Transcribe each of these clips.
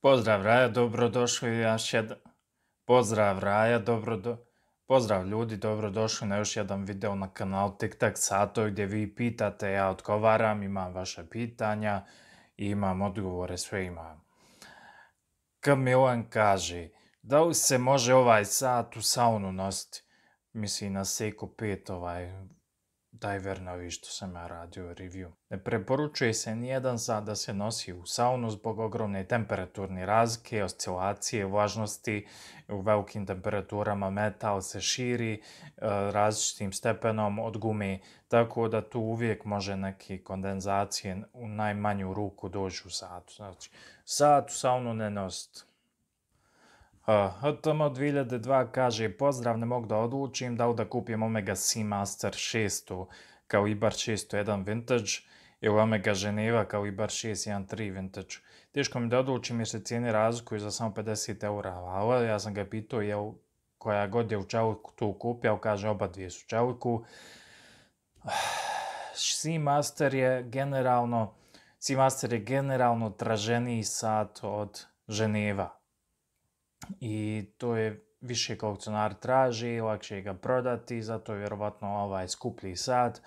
Pozdrav Raja, dobrodošli na još jedan... Pozdrav Raja, dobrodo... Pozdrav ljudi, dobrodošli na još jedan video na kanalu TikTok Sato gdje vi pitate, ja odgovaram, imam vaše pitanja i imam odgovore, sve imam. Kamilan kaže, da li se može ovaj sat u saunu nositi? Mislim na Seku 5 ovaj taj vernović što sam ja radio review. Ne preporučuje se nijedan za da se nosi u saunu zbog ogromne temperaturne razlike, oscilacije, vlažnosti, u velikim temperaturama metal se širi e, različitim stepenom od gumi, tako da tu uvijek može neki kondenzacije u najmanju ruku doći u satu. Znači, sat u saunu ne HTM 2002 kaže pozdrav, ne mogu da odlučim da li da kupim Omega Seamaster 6 kao IBAR 601 Vintage ili Omega Geneva kao IBAR 613 Vintage. Teško mi da odlučim jer se cijene razlikuju za samo 50 eura, ali ja sam ga pitao jel koja god je u čeliku tu kupio, kaže oba dvije su čeliku. Seamaster je generalno Seamaster je generalno traženiji sat od Geneva i to je više kolekcionar traži, lakše ga prodati, zato je vjerovatno ovaj skuplji sad.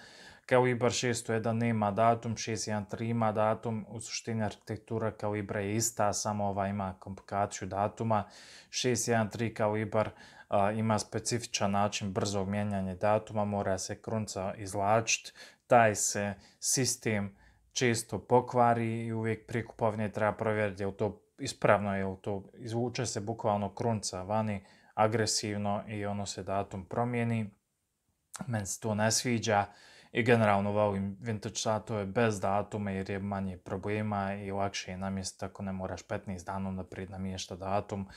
Kalibar 601 nema datum, 613 ima datum, u suštini arhitektura kalibra je ista, samo ova ima komplikaciju datuma. 613 kalibar a, ima specifičan način brzog mijenjanja datuma, mora se krunca izlačiti, taj se sistem često pokvari i uvijek pri treba provjeriti je li to ispravno je u to, izvuče se bukvalno krunca vani agresivno i ono se datum promijeni. Meni se to ne sviđa i generalno volim vintage vintage satove bez datuma jer je manje problema i lakše je namjestiti ako ne moraš 15 dana da prid namješta datum.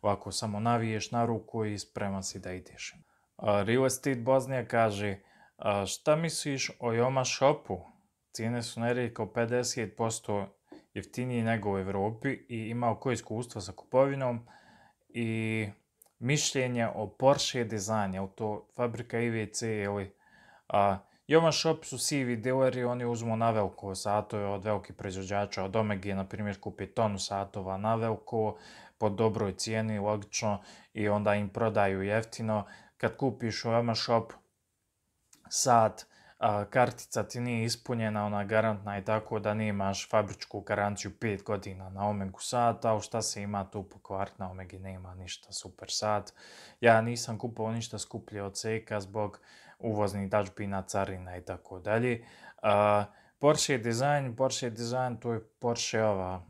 Ovako samo naviješ na ruku i spreman si da ideš. E, Real Estate Bosnia kaže e, šta misliš o Joma Shopu? Cijene su nerijeko 50% jeftiniji nego u Europi i imao koje iskustva sa kupovinom i mišljenje o Porsche dizajnje, je to fabrika IVC ili a, Jovan Shop su sivi dileri, oni uzmu na veliko satove od velikih proizvođača, od Omega, na primjer, kupi tonu satova na po dobroj cijeni, logično, i onda im prodaju jeftino. Kad kupiš u Jovan Shop sat kartica ti nije ispunjena, ona garantna i tako da nemaš fabričku garanciju 5 godina na Omegu sat, a šta se ima tu pokvart na Omegi, nema ništa super sat. Ja nisam kupao ništa skuplje od Seka zbog uvoznih dažbina, carina i tako dalje. Porsche design, Porsche design, to je Porsche ova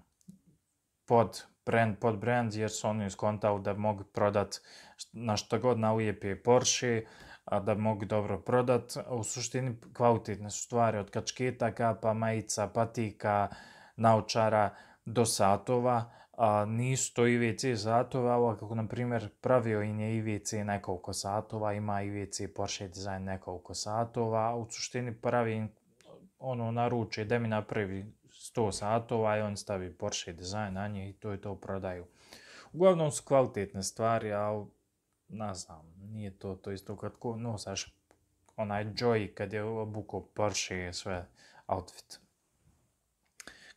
pod brand pod jer su oni skontao da mogu prodati na što god na ujepi Porsche a, da mogu dobro prodat. U suštini kvalitetne su stvari od kačketaka, pa majica, patika, naučara do satova. A, nisu to IVC satova, ali kako na primjer pravio im je IVC nekoliko satova, ima IVC Porsche Design nekoliko satova, u suštini pravi ono naruče da mi napravi 100 satova i on stavi Porsche Design na nje i to i to prodaju. Uglavnom su kvalitetne stvari, ali ne znam, nije to to isto kad ko nosaš onaj Joy kad je obuko Porsche i sve outfit.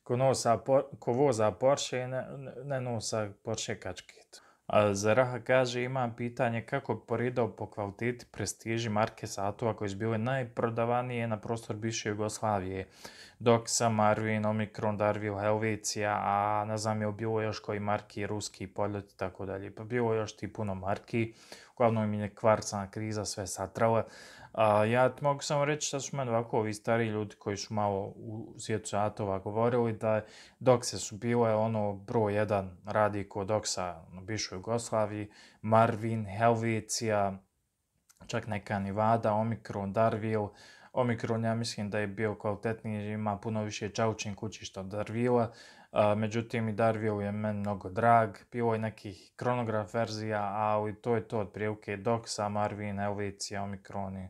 Ko, nosa, voza Porsche ne, ne nosa Porsche kačkitu. Zeraha kaže imam pitanje kako bi poredao po kvaliteti prestiži marke satova koji su bile najprodavanije na prostor bivše Jugoslavije. Dok sam Marvin, Omikron, Darvil, Helvecija, a ne znam je bilo još koji marki, ruski poljot i tako dalje. Pa bilo još ti puno marki, uglavnom im je kvarcana kriza sve satrala. A, ja mogu samo reći što su meni ovako ovi stariji ljudi koji su malo u svijetu satova govorili da se su bile ono broj jedan radi kod doksa u bivšoj Jugoslaviji, Marvin, Helvicija, čak neka Nivada, Omikron, Darville, Omikron ja mislim da je bio kvalitetniji, ima puno više čaučin kućišta od Darvila, međutim i Darville je meni mnogo drag, bilo je nekih kronograf verzija, ali to je to od prilike Doksa, Marvin, Helvicija, Omikroni,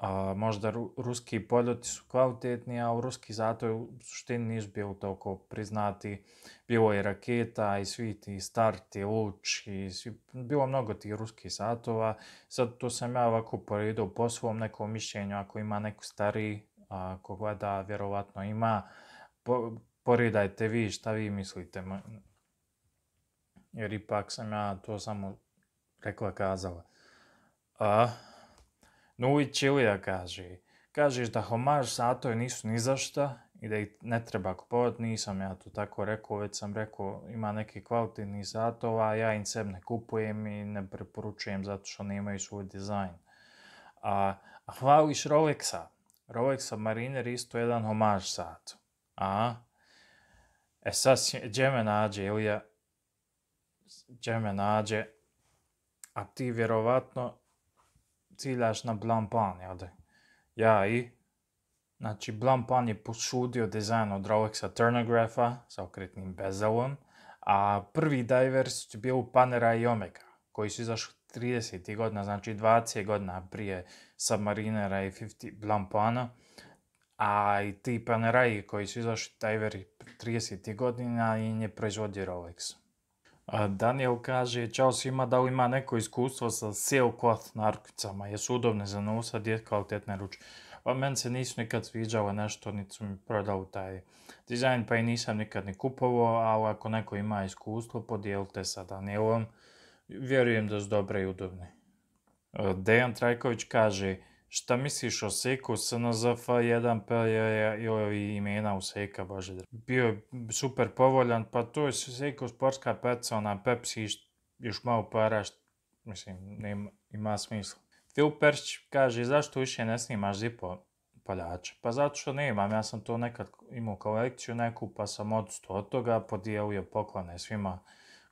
a, možda ruski poljoti su kvalitetni, a u ruski zato u suštini nisu bili toliko priznati. Bilo je raketa i svi ti starti, luči, svi, bilo mnogo tih ruskih satova. Sad to sam ja ovako poredao po svom nekom mišljenju, ako ima neko stariji, ako gleda, vjerovatno ima, poredajte vi šta vi mislite. Jer ipak sam ja to samo rekla kazala. A, no i kaže, kažeš da homaž satovi nisu ni za šta i da ih ne treba kupovati, nisam ja to tako rekao, već sam rekao ima neki kvalitetni satova, ja im sebe ne kupujem i ne preporučujem zato što nemaju svoj dizajn. A, a hvališ Rolexa, Rolexa Mariner isto jedan homaž sat. A? E sad, gdje me nađe, Ilija? Gdje me nađe? A ti vjerovatno ciljaš na Blampan, jel Ja, i? Znači, Blampan je posudio dizajn od Rolexa Turnografa sa okretnim bezelom, a prvi divers je bio Panera i Omega, koji su izašli 30. godina, znači 20 godina prije Submarinera i 50 Blampana. A i ti Panerai koji su izašli diveri 30. godina i nje proizvodio Rolex. Daniel kaže, čao svima, da li ima neko iskustvo sa silkloth narkicama, jesu udobne za nosad, je kvalitetne ruče. Pa meni se nisu nikad sviđale nešto, niti su mi prodali taj dizajn, pa i nisam nikad ni kupovao, ali ako neko ima iskustvo, podijelite sa Danielom, vjerujem da su dobre i udobne. E, Dejan Trajković kaže, Šta misliš o Seku SNZF 1P joj imena u Seka, bože. Bio je super povoljan, pa to je Seko sportska peca, ona Pepsi, još malo para, mislim, ima smisla. Phil Perć kaže, zašto više ne snimaš zipo paljače? Pa zato što ne ja sam to nekad imao kolekciju neku, pa sam odsto od toga, podijelio poklone svima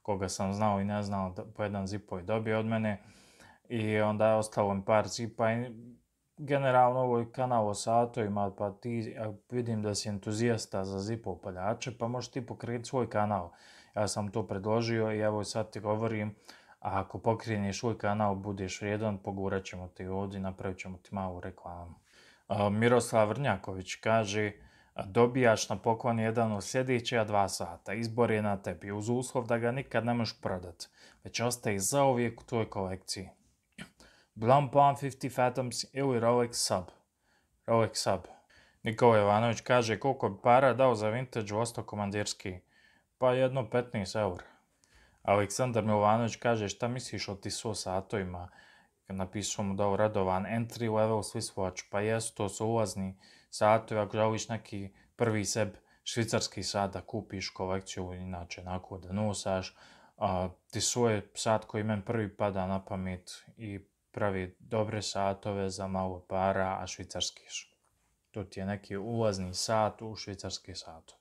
koga sam znao i ne znao, po jedan zipo je dobio od mene. I onda je ostalo mi par zipa i generalno ovo kanal o satovima, pa ti vidim da si entuzijasta za zipo paljače, pa možeš ti pokrenuti svoj kanal. Ja sam to predložio i evo sad ti govorim, a ako pokreneš svoj kanal, budeš vrijedan, pogurat ćemo ti ovdje, napravit ćemo ti malu reklamu. Miroslav Vrnjaković kaže, dobijaš na poklon jedan od sljedeća dva sata, izbor je na tebi, uz uslov da ga nikad ne možeš prodati, već ostaje zaovijek u tvojoj kolekciji. Blancpain 50 Fathoms ili Rolex Sub. Rolex Sub. Nikola Ivanović kaže koliko bi para dao za vintage komandirski? Pa jedno 15 eur. Aleksandar Milovanović kaže šta misliš o Tissot satovima? Napisao mu da radovan entry level Swiss watch. Pa jesu to su ulazni satovi ako želiš neki prvi seb švicarski sat da kupiš kolekciju inače onako da nosaš. ti Tissot je sat koji men prvi pada na pamet i pravi dobre satove za malo para, a švicarski To ti je neki ulazni sat u švicarski sat.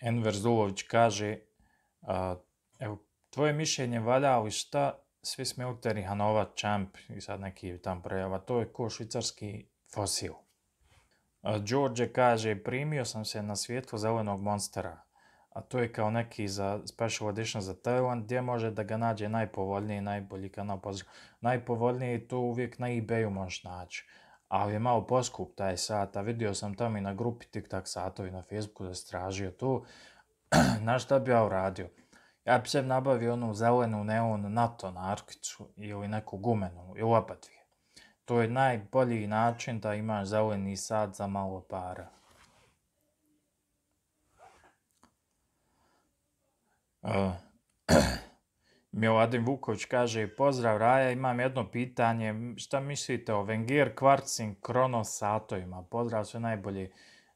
Enver Zulović kaže, evo, tvoje mišljenje valja, ali šta, svi uteri Hanova, Čamp i sad neki tam prejava, to je ko švicarski fosil. Đorđe kaže, primio sam se na svijetlo zelenog monstera a to je kao neki za special edition za Tajland gdje može da ga nađe najpovoljniji, najbolji kanal pozdrav. Najpovoljniji to uvijek na ebayu možeš naći. Ali je malo poskup taj sat, a vidio sam tamo i na grupi TikTok satovi na Facebooku da stražio tu. Znaš šta bi ja uradio? Ja bi se nabavio onu zelenu neon NATO narkicu ili neku gumenu ili opadvije. To je najbolji način da imaš zeleni sat za malo para. Miladin Vuković kaže, pozdrav Raja, imam jedno pitanje, šta mislite o Vengir kvarcin Satovima, Pozdrav sve najbolji,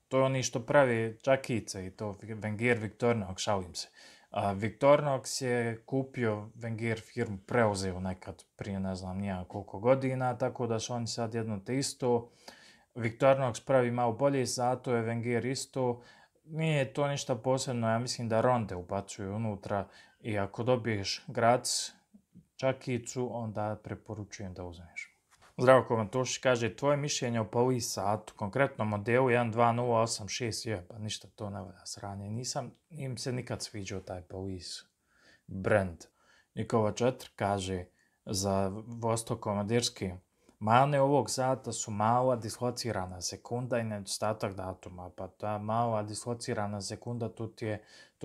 To je oni što pravi čakice i to Vengir, viktornog šalim se. A je kupio Vengir firmu, preuzeo nekad prije ne znam nija koliko godina, tako da su oni sad jedno te isto. Viktornox pravi malo bolje je Vengir isto nije to ništa posebno, ja mislim da ronde ubacuju unutra i ako dobiješ grac čakicu, onda preporučujem da uzmeš. Zdravo Komantoš, kaže, tvoje mišljenje o Pauli tu konkretno modelu 12086 je, pa ništa to ne valja sranje, nisam, im se nikad sviđao taj polis, brand. Nikova 4 kaže za komandirski, Mane ovog sata su mala dislocirana sekunda i nedostatak datuma, pa ta mala dislocirana sekunda tu, je,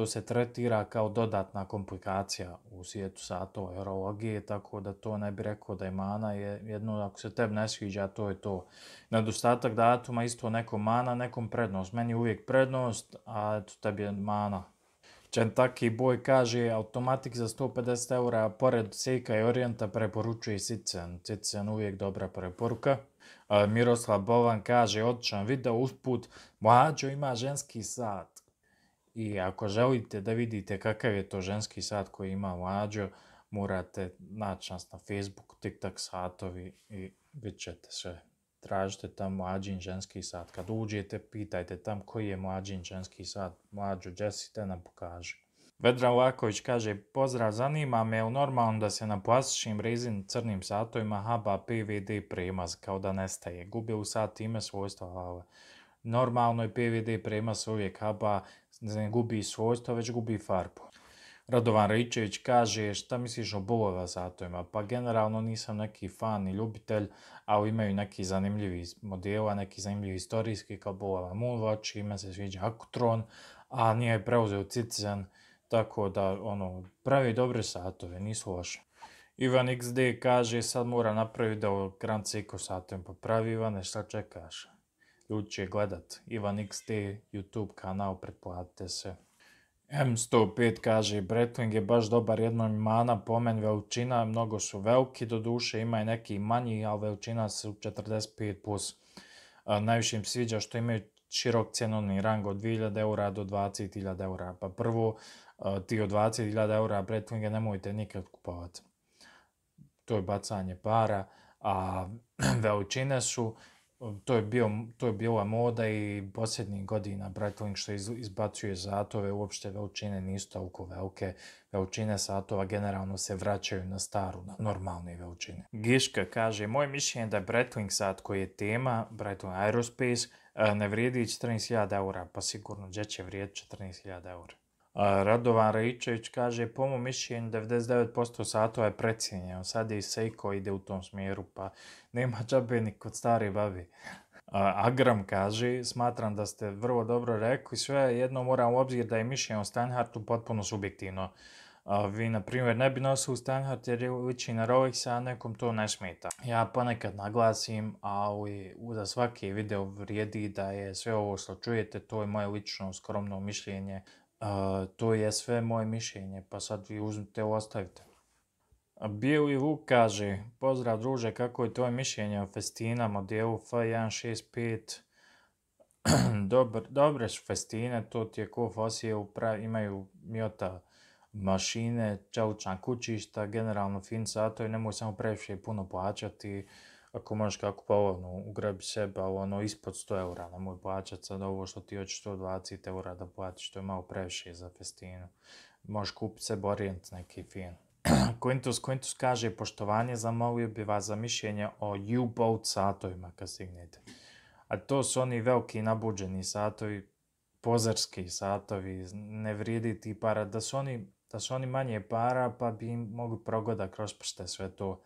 se tretira kao dodatna komplikacija u svijetu satova erologije, tako da to ne bi rekao da je mana, jedno ako se tebi ne sviđa, to je to. Nedostatak datuma isto nekom mana, nekom prednost. Meni je uvijek prednost, a eto tebi je mana. Čentaki boj kaže, automatik za 150 eura, pored sejka i Orijenta preporučuje Sicen. Sicen uvijek dobra preporuka. E, Miroslav Bovan kaže, odličan video, usput, mlađo ima ženski sat. I ako želite da vidite kakav je to ženski sat koji ima mlađo, morate naći nas na Facebook, TikTok satovi i vidjet ćete sve tražite tam mlađin ženski sat. Kad uđete, pitajte tam koji je mlađin ženski sat. Mlađu Jesse te nam pokaže. Vedra Laković kaže, pozdrav, zanima me je normalno da se na plastičnim rezin crnim satovima haba PVD premaz, kao da nestaje. Gubi u sat time svojstva Normalno je PVD premaz uvijek haba, ne gubi svojstvo, već gubi farbu. Radovan Ričević kaže šta misliš o za satovima? Pa generalno nisam neki fan i ljubitelj, ali imaju neki zanimljivi modela, neki zanimljivi istorijski kao Bolova Moonwatch, ima se sviđa Akutron, a nije preuzeo Citizen, tako da ono, pravi dobre satove, nisu loše. Ivan XD kaže sad mora napraviti da u Grand Seiko satovim popravi Ivane, šta čekaš? Ljudi će gledat Ivan XD YouTube kanal, pretplatite se. M105 kaže, Bretling je baš dobar jednom imana, pomen veličina, mnogo su veliki, do duše ima i neki manji, ali veličina su 45+. Plus. Najviše im sviđa što imaju širok cjenovni rang od 2000 eura do 20.000 eura. Pa prvo, ti od 20.000 eura Bretlinge nemojte nikad kupovati. To je bacanje para, a veličine su to je, bio, to je bila moda i posljednjih godina Breitling što izbacuje satove, uopšte veličine nisu toliko velike. Veličine satova generalno se vraćaju na staru, na normalne veličine. Giška kaže, moje mišljenje da Breitling sat koji je tema, Breitling Aerospace, e, ne vrijedi 14.000 eura, pa sigurno gdje će vrijediti 14.000 eura. Radovan Raičević kaže, po mom mišljenju 99% satova je precijenjeno, sad je i Seiko ide u tom smjeru, pa nema džabe ni kod stari babi. Agram kaže, smatram da ste vrlo dobro rekli, sve jedno moram u obzir da je mišljenje o Steinhardtu potpuno subjektivno. Vi, na primjer, ne bi nosili Steinhardt jer je liči na Rolexa, a nekom to ne smeta. Ja ponekad naglasim, ali za svaki video vrijedi da je sve ovo što čujete, to je moje lično skromno mišljenje to je sve moje mišljenje, pa sad vi uzmite ostavite. Bijeli Vuk kaže, pozdrav druže, kako je tvoje mišljenje o festina modelu F165? Dobar, dobre su festine, to ti je ko fosije, imaju mjota mašine, kućišta, generalno fin sato i nemoj samo previše puno plaćati ako možeš kako pa ono, ugrabi sebe, ali ono, ispod 100 eura moj plaćati sad ovo što ti hoćeš 120 eura da platiš, to je malo previše za festinu. Možeš kupiti sebe orijent neki fin. Quintus, Quintus kaže, poštovanje zamolio bi vas za mišljenje o U-boat satovima kad stignete. A to su oni veliki nabuđeni satovi, pozarski satovi, ne vrijedi ti para, da su oni, da su oni manje para pa bi im mogli progoda kroz prste sve to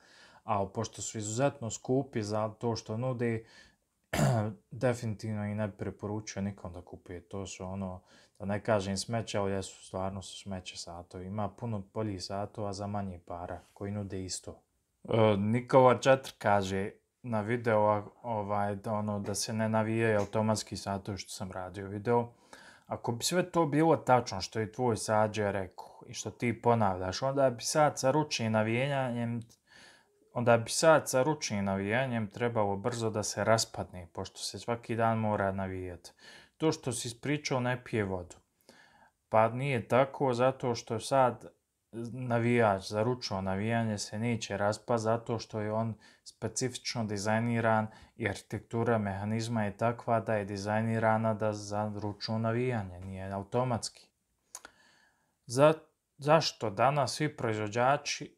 ali pošto su izuzetno skupi za to što nudi, definitivno i ne preporučuje nikom da kupi. To su ono, da ne kažem smeće, ali jesu stvarno su smeće satovi. Ima puno boljih satova za manje para koji nude isto. E, Nikola Četr kaže na video ovaj, da, ono, da se ne navijaju automatski satovi što sam radio video. Ako bi sve to bilo tačno što je tvoj sađe rekao i što ti ponavljaš, onda bi sad sa ručnim navijenjanjem Onda bi sad sa ručnim navijanjem trebalo brzo da se raspadne, pošto se svaki dan mora navijati. To što si ispričao ne pije vodu. Pa nije tako zato što sad navijač za ručno navijanje se neće raspati zato što je on specifično dizajniran i arhitektura mehanizma je takva da je dizajnirana da za ručno navijanje, nije automatski. Za, zašto danas svi proizvođači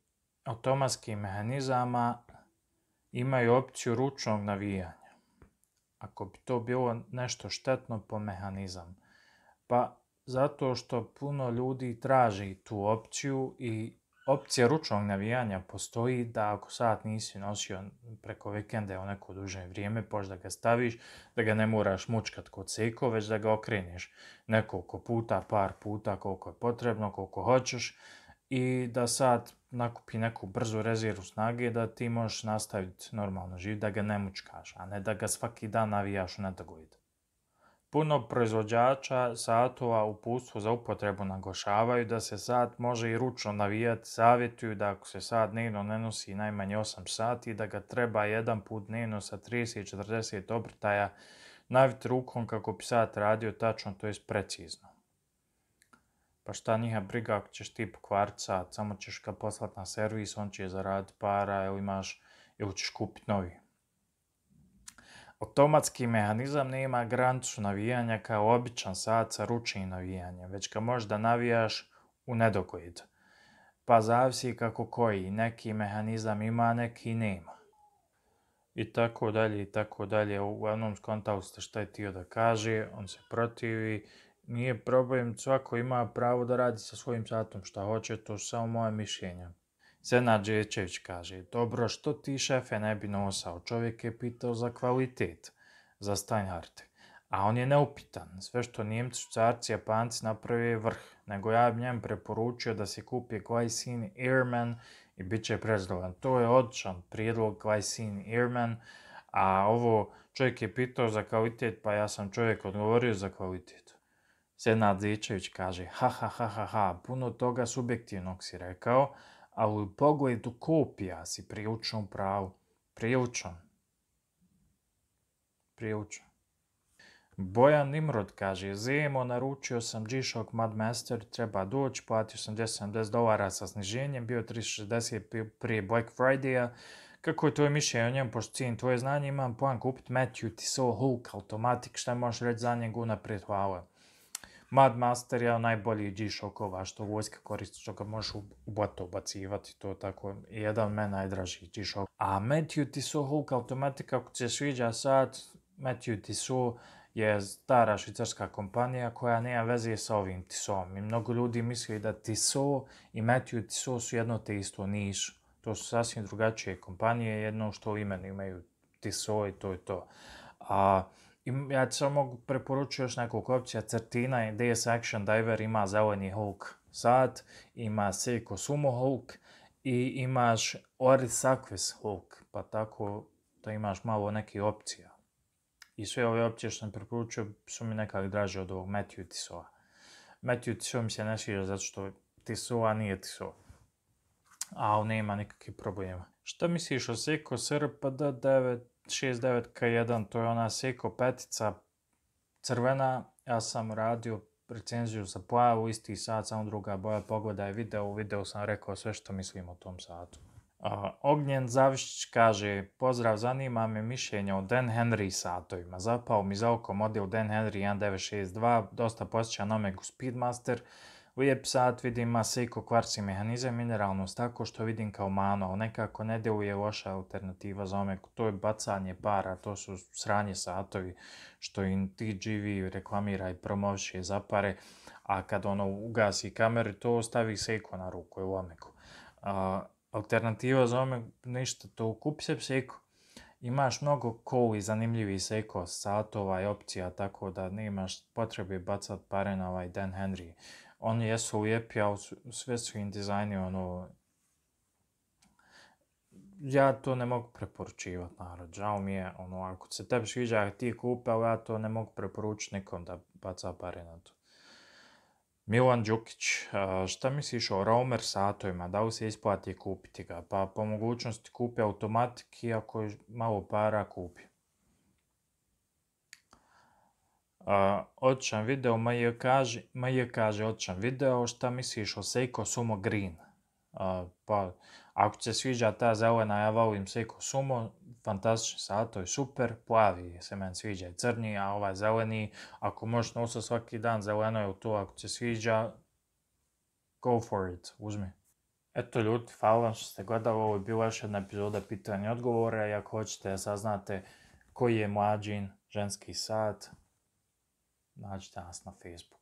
automatskih mehanizama imaju opciju ručnog navijanja. Ako bi to bilo nešto štetno po mehanizam. Pa zato što puno ljudi traži tu opciju i opcija ručnog navijanja postoji da ako sat nisi nosio preko vikenda u neko duže vrijeme, poš da ga staviš, da ga ne moraš mučkat kod seko, već da ga okreneš nekoliko puta, par puta, koliko je potrebno, koliko hoćeš i da sad nakupi neku brzu rezervu snage da ti možeš nastaviti normalno živ da ga ne mučkaš, a ne da ga svaki dan navijaš u nedogled. Puno proizvođača satova u za upotrebu naglašavaju da se sat može i ručno navijati, savjetuju da ako se sat dnevno ne nosi najmanje 8 sati, da ga treba jedan put dnevno sa 30-40 obrtaja naviti rukom kako bi sat radio tačno, to jest precizno. Pa šta njiha briga ako ćeš ti pokvarit samo ćeš ga poslat na servis, on će zaraditi para ili imaš, ili ćeš kupiti novi. Automatski mehanizam nema granicu navijanja kao običan sat sa ručnim navijanjem, već ga možda navijaš u nedogled. Pa zavisi kako koji, neki mehanizam ima, neki nema. I tako dalje, i tako dalje. Uglavnom skontao ste šta je tio da kaže, on se protivi nije problem, svako ima pravo da radi sa svojim satom šta hoće, to su samo moje mišljenja. Senad Đečević kaže, dobro što ti šefe ne bi nosao, čovjek je pitao za kvalitet, za Steinhardt, a on je neupitan, sve što Njemci, Carci, Japanci napravi je vrh, nego ja bi njem preporučio da se kupi Glycine Airman i bit će prezdovan. To je odličan prijedlog Glycine Airman, a ovo čovjek je pitao za kvalitet, pa ja sam čovjek odgovorio za kvalitet. Senad kaže, ha, ha, ha, ha, ha, puno toga subjektivnog si rekao, ali u pogledu kopija si prilično pravu. Priličan. Priličan. Bojan Nimrod kaže, zimo naručio sam G-Shock Madmaster, treba doći, platio sam 10-70 dolara sa sniženjem, bio 360 prije Black Friday-a, kako je tvoje mišljenje o njemu, pošto cijenim tvoje znanje, imam plan kupiti Matthew Tissot Hulk Automatic, šta možeš reći za njegu naprijed hvala. Mad Master je najbolji G-Shock ova što vojska koristi, što ga možeš u, ubacivati, to tako, jedan me najdraži G-Shock. A Matthew Tissot Hulk automatika, ako se sviđa sad, Matthew Tissot je stara švicarska kompanija koja nema veze sa ovim Tissom. I mnogo ljudi misli da Tissot i Matthew Tissot su jedno te isto niš. To su sasvim drugačije kompanije, jedno što u imenu imaju Tissot i to i to. A ja samo mogu preporučiti još nekoliko opcija. Certina i DS Action Diver ima zeleni Hulk sad, ima Seiko Sumo Hulk i imaš Oris Aquis Hulk, pa tako da imaš malo neke opcija. I sve ove opcije što sam preporučio su mi nekak draže od ovog Matthew Tissot. Matthew Tissot mi se ne sviđa zato što Tissot nije Tissot, A on nema nikakvih problema. Što misliš o Seiko SRPD 9 69K1, to je ona seko petica crvena, ja sam radio recenziju za pojavu, isti sat, samo druga boja, pogledaj video, u videu sam rekao sve što mislim o tom satu. Ognjen Zavišić kaže, pozdrav, zanima me mišljenje o Dan Henry satovima. Zapao mi za oko model Dan Henry 1962, dosta posjeća na Omega Speedmaster, Lijep sat vidim Maseko kvarci mehanizam mineralnost tako što vidim kao mano, ali nekako ne deluje loša alternativa za ome. To je bacanje para, to su sranje satovi što im TGV reklamira i promoviše za pare, a kad ono ugasi kameru to ostavi Seko na ruku i omeku. alternativa za ome ništa, to kupi se Seko. Imaš mnogo cool i zanimljivi seko satova i opcija, tako da nemaš potrebe bacati pare na ovaj Dan Henry on lijepi, ali sve su dizajni, ono, ja to ne mogu preporučivati narod, žao mi je, ono, ako se tebi sviđa ti kupe, ali ja to ne mogu preporučiti nikom da baca pare na to. Milan Đukić, e, šta misliš o Romer satovima, da li se isplati kupiti ga? Pa po mogućnosti kupi automatiki, ako je malo para kupi. odličan video, ma je kaže, ma video šta misliš o Seiko Sumo Green. pa ako se sviđa ta zelena, ja volim Seiko Sumo, fantastični sato je super, plavi se meni sviđa i crni, a ovaj zeleni, ako možeš nositi svaki dan zeleno je to, ako se sviđa, go for it, uzmi. Eto ljudi, hvala što ste gledali, ovo je bila još jedna epizoda pitanja i odgovora i ako hoćete saznate koji je mlađin ženski sat, Rádio Terraço na Facebook.